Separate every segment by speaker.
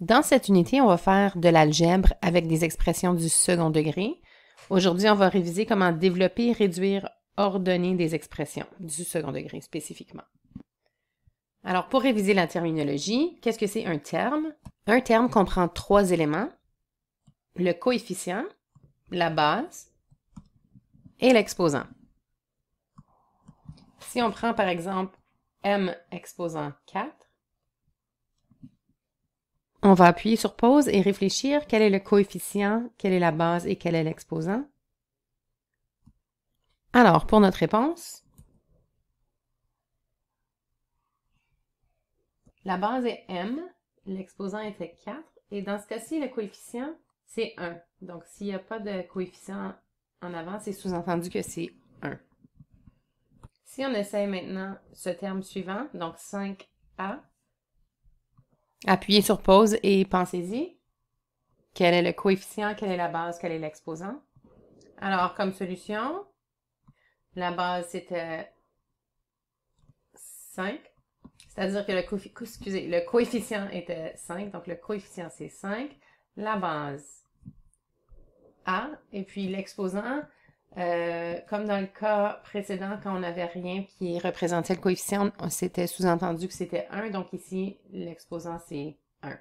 Speaker 1: Dans cette unité, on va faire de l'algèbre avec des expressions du second degré. Aujourd'hui, on va réviser comment développer, réduire, ordonner des expressions du second degré spécifiquement. Alors, pour réviser la terminologie, qu'est-ce que c'est un terme? Un terme comprend trois éléments, le coefficient, la base et l'exposant. Si on prend par exemple m exposant 4, on va appuyer sur pause et réfléchir quel est le coefficient, quelle est la base et quel est l'exposant. Alors, pour notre réponse, la base est m, l'exposant était 4, et dans ce cas-ci, le coefficient, c'est 1. Donc, s'il n'y a pas de coefficient en avant, c'est sous-entendu que c'est 1. Si on essaie maintenant ce terme suivant, donc 5a, Appuyez sur pause et pensez-y. Quel est le coefficient? Quelle est la base? Quel est l'exposant? Alors, comme solution, la base, c'était 5. Euh, C'est-à-dire que le, excusez, le coefficient était 5, euh, donc le coefficient, c'est 5. La base, A, et puis l'exposant, euh, comme dans le cas précédent, quand on n'avait rien qui représentait le coefficient, on s'était sous-entendu que c'était 1, donc ici, l'exposant, c'est 1.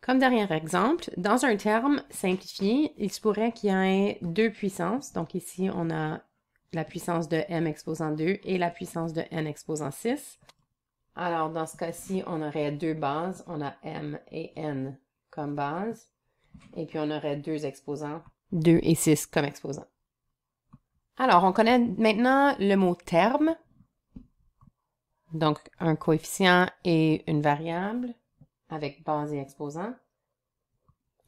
Speaker 1: Comme dernier exemple, dans un terme simplifié, il se pourrait qu'il y ait deux puissances. Donc ici, on a la puissance de m exposant 2 et la puissance de n exposant 6. Alors, dans ce cas-ci, on aurait deux bases. On a m et n comme base. Et puis, on aurait deux exposants, 2 et 6 comme exposants. Alors, on connaît maintenant le mot terme, donc un coefficient et une variable avec base et exposant.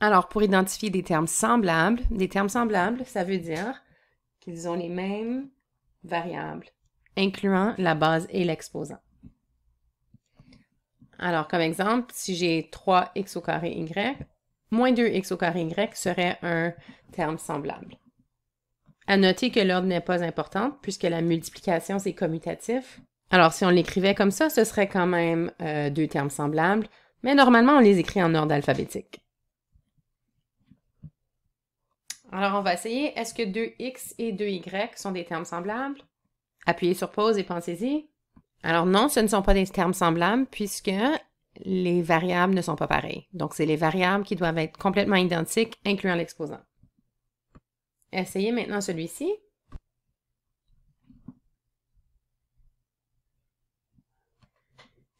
Speaker 1: Alors, pour identifier des termes semblables, des termes semblables, ça veut dire qu'ils ont les mêmes variables, incluant la base et l'exposant. Alors, comme exemple, si j'ai 3x au carré y, moins 2x au carré y serait un terme semblable. À noter que l'ordre n'est pas important puisque la multiplication, c'est commutatif. Alors, si on l'écrivait comme ça, ce serait quand même euh, deux termes semblables, mais normalement, on les écrit en ordre alphabétique. Alors, on va essayer. Est-ce que 2x et 2y sont des termes semblables? Appuyez sur pause et pensez-y. Alors non, ce ne sont pas des termes semblables puisque les variables ne sont pas pareilles. Donc, c'est les variables qui doivent être complètement identiques, incluant l'exposant. Essayez maintenant celui-ci.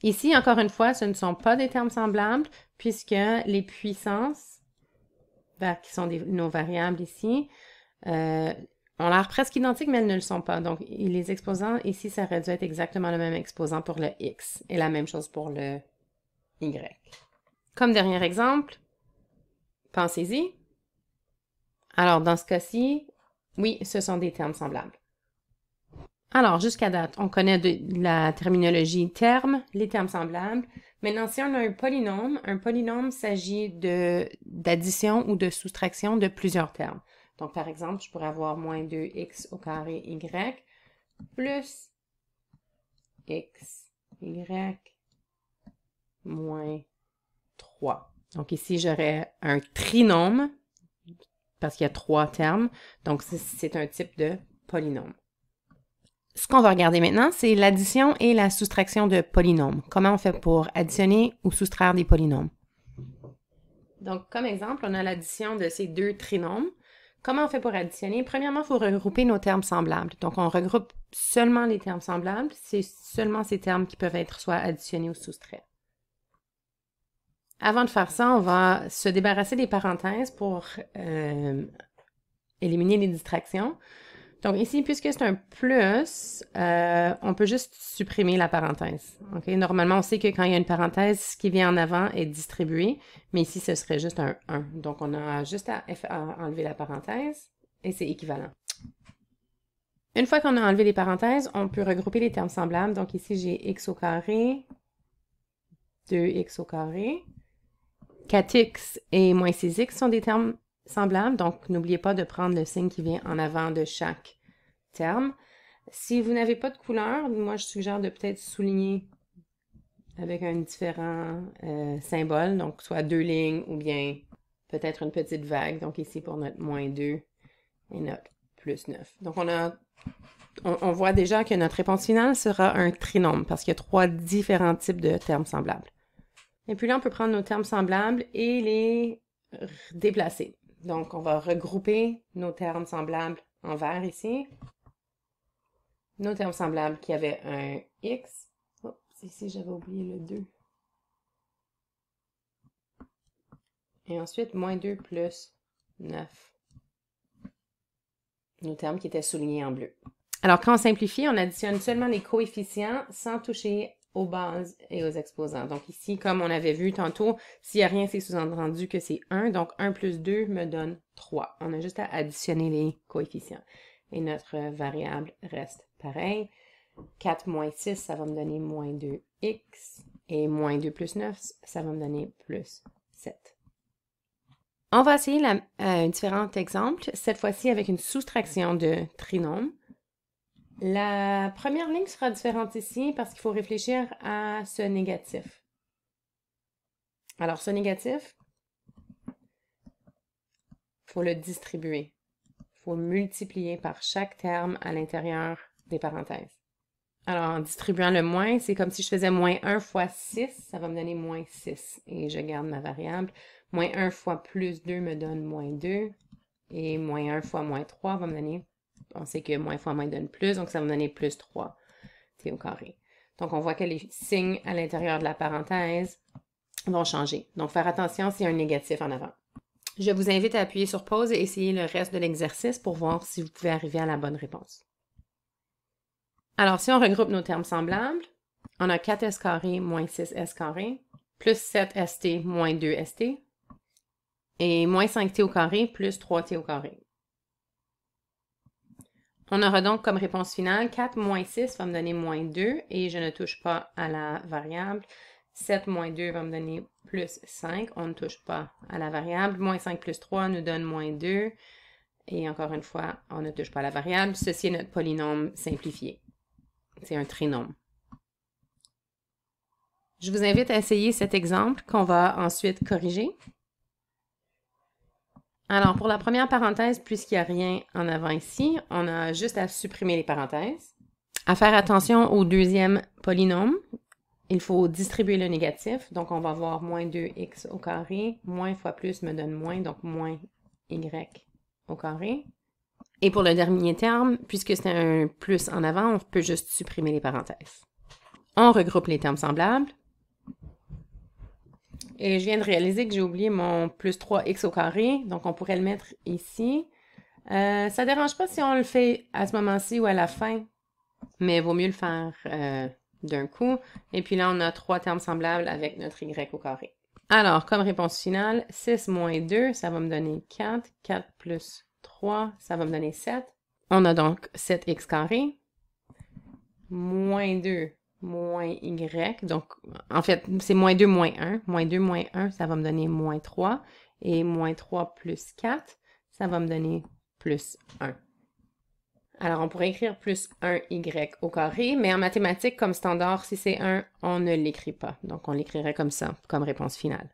Speaker 1: Ici, encore une fois, ce ne sont pas des termes semblables puisque les puissances, ben, qui sont nos variables ici, euh, ont l'air presque identiques, mais elles ne le sont pas. Donc, les exposants, ici, ça aurait dû être exactement le même exposant pour le x et la même chose pour le y. Comme dernier exemple, pensez-y. Alors, dans ce cas-ci, oui, ce sont des termes semblables. Alors, jusqu'à date, on connaît de la terminologie terme, les termes semblables. Maintenant, si on a un polynôme, un polynôme s'agit d'addition ou de soustraction de plusieurs termes. Donc, par exemple, je pourrais avoir moins 2x au carré y plus x, moins 3. Donc ici, j'aurais un trinôme parce qu'il y a trois termes. Donc c'est un type de polynôme. Ce qu'on va regarder maintenant, c'est l'addition et la soustraction de polynômes. Comment on fait pour additionner ou soustraire des polynômes? Donc, comme exemple, on a l'addition de ces deux trinômes. Comment on fait pour additionner? Premièrement, il faut regrouper nos termes semblables. Donc, on regroupe seulement les termes semblables. C'est seulement ces termes qui peuvent être soit additionnés ou soustraits. Avant de faire ça, on va se débarrasser des parenthèses pour euh, éliminer les distractions. Donc ici, puisque c'est un plus, euh, on peut juste supprimer la parenthèse. Normalement, on sait que quand il y a une parenthèse, ce qui vient en avant est distribué, mais ici, ce serait juste un 1. Donc on a juste à, à enlever la parenthèse et c'est équivalent. Une fois qu'on a enlevé les parenthèses, on peut regrouper les termes semblables. Donc ici, j'ai x au carré, 2x au carré. 4x et moins 6x sont des termes semblables, donc n'oubliez pas de prendre le signe qui vient en avant de chaque terme. Si vous n'avez pas de couleur, moi je suggère de peut-être souligner avec un différent euh, symbole, donc soit deux lignes ou bien peut-être une petite vague, donc ici pour notre moins 2 et notre plus 9. Donc on a on voit déjà que notre réponse finale sera un trinôme parce qu'il y a trois différents types de termes semblables. Et puis là, on peut prendre nos termes semblables et les déplacer. Donc, on va regrouper nos termes semblables en vert ici. Nos termes semblables qui avaient un X. Oups, ici, j'avais oublié le 2. Et ensuite, moins 2 plus 9. Nos termes qui étaient soulignés en bleu. Alors, quand on simplifie, on additionne seulement les coefficients sans toucher aux bases et aux exposants. Donc ici, comme on avait vu tantôt, s'il n'y a rien, c'est sous-entendu que c'est 1. Donc 1 plus 2 me donne 3. On a juste à additionner les coefficients. Et notre variable reste pareille. 4 moins 6, ça va me donner moins 2x. Et moins 2 plus 9, ça va me donner plus 7. On va essayer un euh, différent exemple, cette fois-ci avec une soustraction de trinômes. La première ligne sera différente ici parce qu'il faut réfléchir à ce négatif. Alors, ce négatif, il faut le distribuer. Il faut multiplier par chaque terme à l'intérieur des parenthèses. Alors, en distribuant le moins, c'est comme si je faisais moins 1 fois 6, ça va me donner moins 6. Et je garde ma variable. Moins 1 fois plus 2 me donne moins 2. Et moins 1 fois moins 3 va me donner on sait que moins fois moins donne plus, donc ça va me donner plus 3 t au carré. Donc, on voit que les signes à l'intérieur de la parenthèse vont changer. Donc, faire attention s'il y a un négatif en avant. Je vous invite à appuyer sur pause et essayer le reste de l'exercice pour voir si vous pouvez arriver à la bonne réponse. Alors, si on regroupe nos termes semblables, on a 4s carré moins 6s carré, plus 7st moins 2st, et moins 5t au carré plus 3t au carré. On aura donc comme réponse finale 4 moins 6 va me donner moins 2 et je ne touche pas à la variable. 7 moins 2 va me donner plus 5. On ne touche pas à la variable. Moins 5 plus 3 nous donne moins 2. Et encore une fois, on ne touche pas à la variable. Ceci est notre polynôme simplifié. C'est un trinôme. Je vous invite à essayer cet exemple qu'on va ensuite corriger. Alors, pour la première parenthèse, puisqu'il n'y a rien en avant ici, on a juste à supprimer les parenthèses. À faire attention au deuxième polynôme. Il faut distribuer le négatif. Donc, on va avoir moins 2x au carré. Moins fois plus me donne moins, donc moins y au carré. Et pour le dernier terme, puisque c'est un plus en avant, on peut juste supprimer les parenthèses. On regroupe les termes semblables. Et je viens de réaliser que j'ai oublié mon plus 3x au carré, donc on pourrait le mettre ici. Ça euh, ça dérange pas si on le fait à ce moment-ci ou à la fin, mais il vaut mieux le faire euh, d'un coup. Et puis là, on a trois termes semblables avec notre y au carré. Alors, comme réponse finale, 6 moins 2, ça va me donner 4. 4 plus 3, ça va me donner 7. On a donc 7x carré. Moins 2 moins Y. Donc, en fait, c'est moins 2, moins 1. Moins 2, moins 1, ça va me donner moins 3. Et moins 3 plus 4, ça va me donner plus 1. Alors, on pourrait écrire plus 1y au carré, mais en mathématiques, comme standard, si c'est 1, on ne l'écrit pas. Donc, on l'écrirait comme ça, comme réponse finale.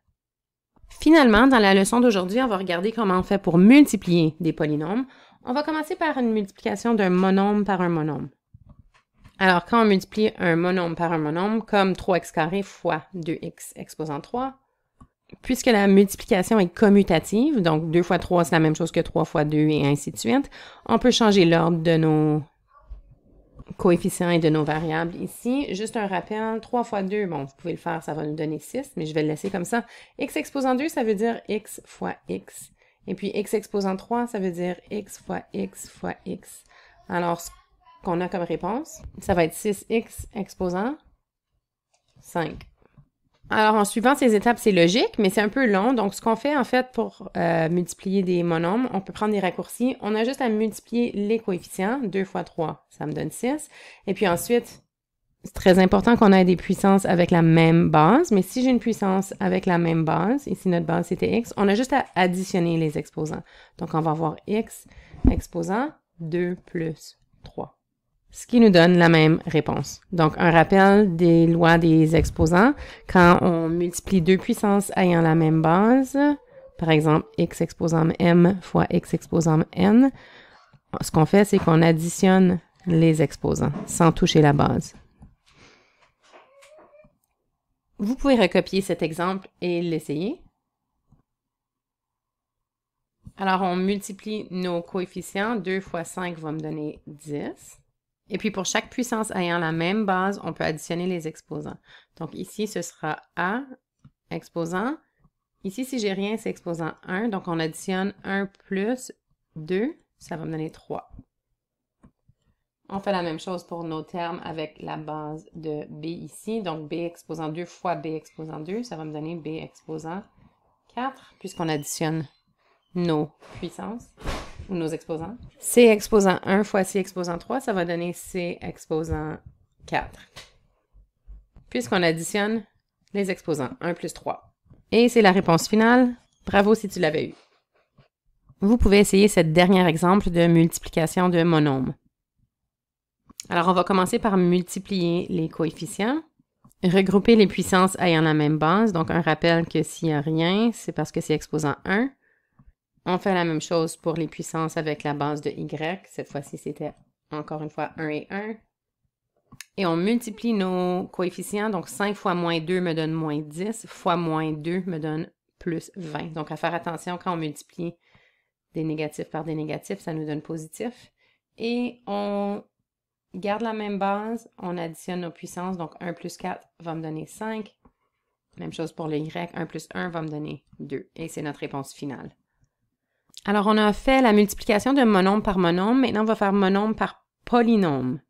Speaker 1: Finalement, dans la leçon d'aujourd'hui, on va regarder comment on fait pour multiplier des polynômes. On va commencer par une multiplication d'un monôme par un monôme. Alors, quand on multiplie un monôme par un monôme, comme 3x carré fois 2x exposant 3, puisque la multiplication est commutative, donc 2 fois 3, c'est la même chose que 3 fois 2 et ainsi de suite, on peut changer l'ordre de nos coefficients et de nos variables ici. Juste un rappel, 3 fois 2, bon, vous pouvez le faire, ça va nous donner 6, mais je vais le laisser comme ça. x exposant 2, ça veut dire x fois x. Et puis x exposant 3, ça veut dire x fois x fois x. Alors, ce qu'on a comme réponse. Ça va être 6x exposant 5. Alors, en suivant ces étapes, c'est logique, mais c'est un peu long. Donc, ce qu'on fait, en fait, pour euh, multiplier des monomes, on peut prendre des raccourcis. On a juste à multiplier les coefficients. 2 fois 3, ça me donne 6. Et puis ensuite, c'est très important qu'on ait des puissances avec la même base, mais si j'ai une puissance avec la même base, ici notre base c'était x, on a juste à additionner les exposants. Donc on va avoir x exposant 2 plus ce qui nous donne la même réponse. Donc, un rappel des lois des exposants. Quand on multiplie deux puissances ayant la même base, par exemple x exposant m fois x exposant n, ce qu'on fait, c'est qu'on additionne les exposants sans toucher la base. Vous pouvez recopier cet exemple et l'essayer. Alors, on multiplie nos coefficients. 2 fois 5 va me donner 10. Et puis pour chaque puissance ayant la même base, on peut additionner les exposants. Donc ici, ce sera A exposant. Ici, si j'ai rien, c'est exposant 1. Donc on additionne 1 plus 2, ça va me donner 3. On fait la même chose pour nos termes avec la base de B ici. Donc B exposant 2 fois B exposant 2, ça va me donner B exposant 4, puisqu'on additionne nos puissances nos exposants. C exposant 1 fois C exposant 3, ça va donner C exposant 4. Puisqu'on additionne les exposants, 1 plus 3. Et c'est la réponse finale. Bravo si tu l'avais eu. Vous pouvez essayer ce dernier exemple de multiplication de monomes. Alors, on va commencer par multiplier les coefficients. Regrouper les puissances ayant la même base. Donc, un rappel que s'il n'y a rien, c'est parce que c'est exposant 1. On fait la même chose pour les puissances avec la base de Y. Cette fois-ci, c'était encore une fois 1 et 1. Et on multiplie nos coefficients. Donc, 5 fois moins 2 me donne moins 10, fois moins 2 me donne plus 20. Donc, à faire attention quand on multiplie des négatifs par des négatifs, ça nous donne positif. Et on garde la même base, on additionne nos puissances. Donc, 1 plus 4 va me donner 5. Même chose pour le Y, 1 plus 1 va me donner 2. Et c'est notre réponse finale. Alors, on a fait la multiplication de monôme par monôme. Maintenant, on va faire monôme par polynôme.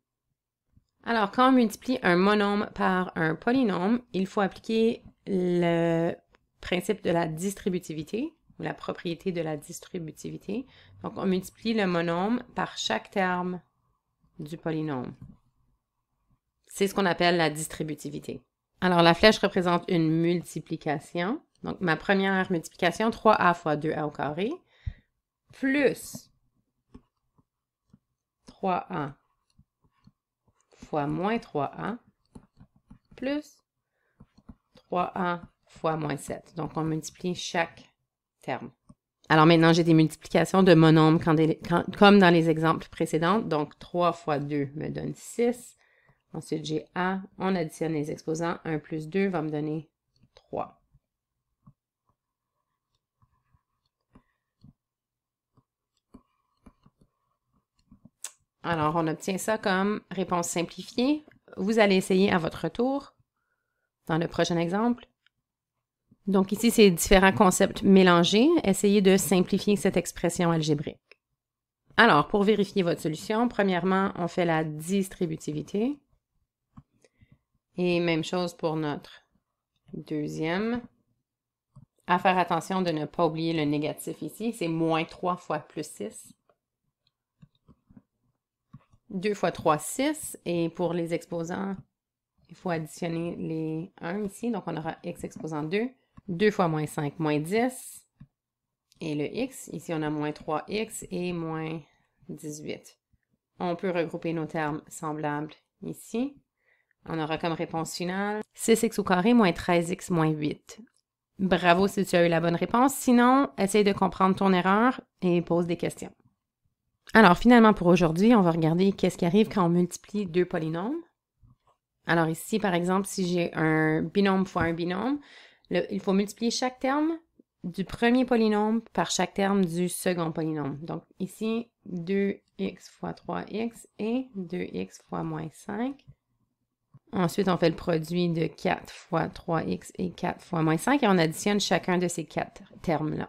Speaker 1: Alors, quand on multiplie un monôme par un polynôme, il faut appliquer le principe de la distributivité ou la propriété de la distributivité. Donc, on multiplie le monôme par chaque terme du polynôme. C'est ce qu'on appelle la distributivité. Alors, la flèche représente une multiplication. Donc, ma première multiplication, 3a fois 2a au carré plus 3a fois moins 3a plus 3a fois moins 7. Donc, on multiplie chaque terme. Alors maintenant, j'ai des multiplications de monomes quand comme dans les exemples précédents. Donc, 3 fois 2 me donne 6. Ensuite, j'ai A. On additionne les exposants. 1 plus 2 va me donner 3. Alors, on obtient ça comme réponse simplifiée. Vous allez essayer à votre tour dans le prochain exemple. Donc ici, c'est différents concepts mélangés. Essayez de simplifier cette expression algébrique. Alors, pour vérifier votre solution, premièrement, on fait la distributivité. Et même chose pour notre deuxième. À faire attention de ne pas oublier le négatif ici, c'est moins 3 fois plus 6. 2 fois 3, 6. Et pour les exposants, il faut additionner les 1 ici. Donc, on aura x exposant 2. 2 fois moins 5, moins 10. Et le x, ici, on a moins 3x et moins 18. On peut regrouper nos termes semblables ici. On aura comme réponse finale 6x au carré moins 13x moins 8. Bravo si tu as eu la bonne réponse. Sinon, essaye de comprendre ton erreur et pose des questions. Alors finalement, pour aujourd'hui, on va regarder qu'est-ce qui arrive quand on multiplie deux polynômes. Alors ici, par exemple, si j'ai un binôme fois un binôme, il faut multiplier chaque terme du premier polynôme par chaque terme du second polynôme. Donc ici, 2x fois 3x et 2x fois moins 5. Ensuite, on fait le produit de 4 fois 3x et 4 fois moins 5 et on additionne chacun de ces quatre termes-là.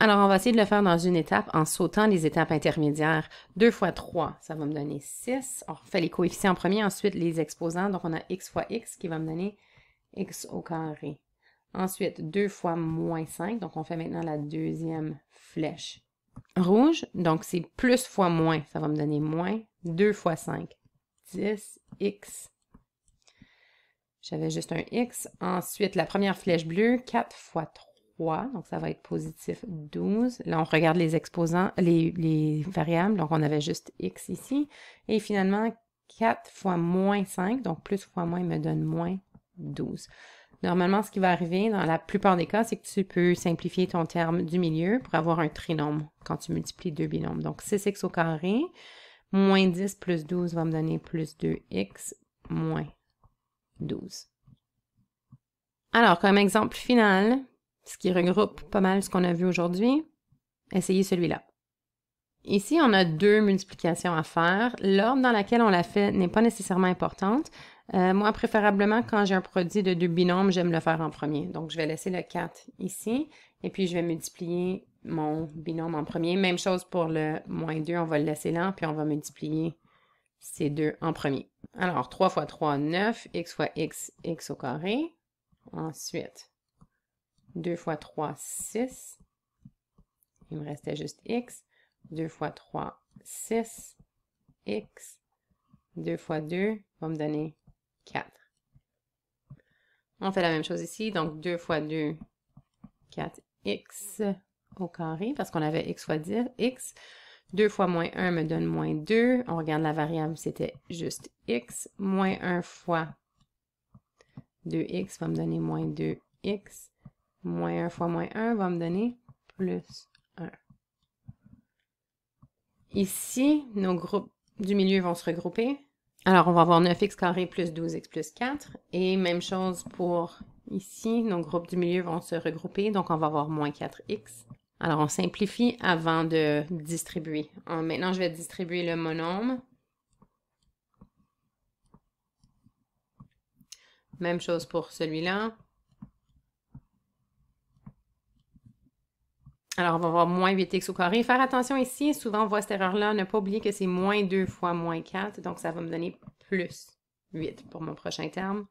Speaker 1: Alors, on va essayer de le faire dans une étape en sautant les étapes intermédiaires. 2 fois 3, ça va me donner 6. On fait les coefficients en premier, ensuite les exposants. Donc, on a x fois x qui va me donner x au carré. Ensuite, 2 fois moins 5. Donc, on fait maintenant la deuxième flèche rouge. Donc, c'est plus fois moins. Ça va me donner moins 2 fois 5. 10 x. J'avais juste un x. Ensuite, la première flèche bleue, 4 fois 3. 3, donc ça va être positif 12. Là, on regarde les exposants, les, variables, donc on avait juste x ici. Et finalement, 4 fois moins 5, donc plus fois moins me donne moins 12. Normalement, ce qui va arriver dans la plupart des cas, c'est que tu peux simplifier ton terme du milieu pour avoir un trinôme quand tu multiplies deux binômes. Donc 6x au carré, moins 10 plus 12 va me donner plus 2x moins 12. Alors, comme exemple final, ce qui regroupe pas mal ce qu'on a vu aujourd'hui. Essayez celui-là. Ici, on a deux multiplications à faire. L'ordre dans lequel on la fait n'est pas nécessairement importante. Euh, moi, préférablement, quand j'ai un produit de deux binômes, j'aime le faire en premier. Donc, je vais laisser le 4 ici, et puis je vais multiplier mon binôme en premier. Même chose pour le moins 2, on va le laisser là, puis on va multiplier ces deux en premier. Alors, 3 fois 3, 9, x fois x, x au carré. Ensuite, 2 fois 3, 6. Il me restait juste x. 2 fois 3, 6. x. 2 fois 2 va me donner 4. On fait la même chose ici. Donc 2 fois 2, 4x au carré parce qu'on avait x fois 10, x. 2 fois moins 1 me donne moins 2. On regarde la variable, c'était juste x. Moins 1 fois 2x va me donner moins 2x. Moins 1 fois moins 1 va me donner plus 1. Ici, nos groupes du milieu vont se regrouper. Alors, on va avoir 9x carré plus 12x plus 4. Et même chose pour ici, nos groupes du milieu vont se regrouper, donc on va avoir moins 4x. Alors, on simplifie avant de distribuer. Maintenant, je vais distribuer le monôme. Même chose pour celui-là. Alors, on va voir moins 8x au carré. Faire attention ici, souvent on voit cette erreur-là. Ne pas oublier que c'est moins 2 fois moins 4, donc ça va me donner plus 8 pour mon prochain terme.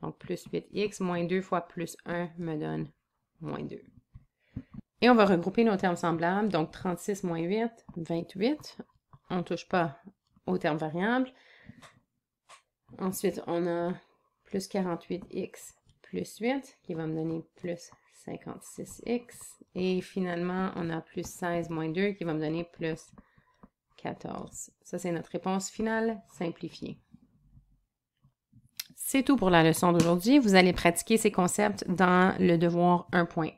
Speaker 1: Donc, plus 8x moins 2 fois plus 1 me donne moins 2. Et on va regrouper nos termes semblables. Donc, 36 moins 8, 28. On ne touche pas aux termes variables. Ensuite, on a plus 48x plus 8 qui va me donner plus 56x. Et finalement, on a plus 16 moins 2 qui va me donner plus 14. Ça, c'est notre réponse finale simplifiée. C'est tout pour la leçon d'aujourd'hui. Vous allez pratiquer ces concepts dans le devoir 1.1.